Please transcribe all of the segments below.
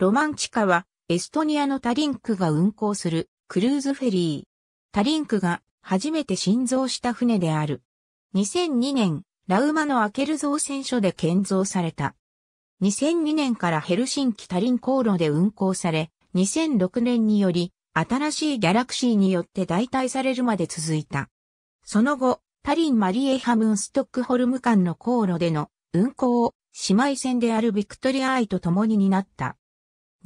ロマンチカは、エストニアのタリンクが運航するクルーズフェリー。タリンクが初めて新造した船である。2002年、ラウマのアケル造船所で建造された。2002年からヘルシンキタリン航路で運航され、2006年により、新しいギャラクシーによって代替されるまで続いた。その後、タリン・マリエハムン・ストックホルム間の航路での運航を姉妹船であるビクトリア・アイと共に担った。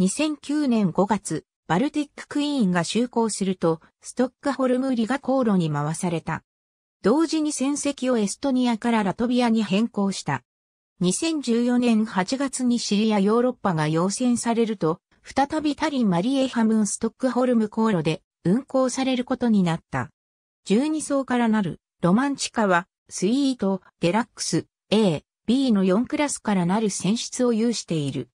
2009年5月、バルティッククイーンが就航すると、ストックホルムリが航路に回された。同時に戦績をエストニアからラトビアに変更した。2014年8月にシリアヨーロッパが要請されると、再びタリン・マリエハムン・ストックホルム航路で運航されることになった。12層からなるロマンチカは、スイート、デラックス、A、B の4クラスからなる選出を有している。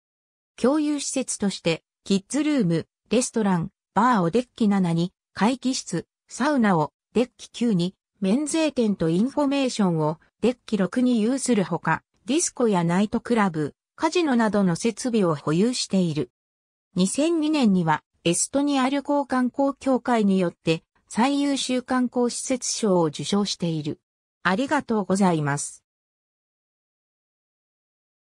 共有施設として、キッズルーム、レストラン、バーをデッキ7に、会議室、サウナをデッキ9に、免税店とインフォメーションをデッキ6に有するほか、ディスコやナイトクラブ、カジノなどの設備を保有している。2002年には、エストニア旅行観光協会によって、最優秀観光施設賞を受賞している。ありがとうございます。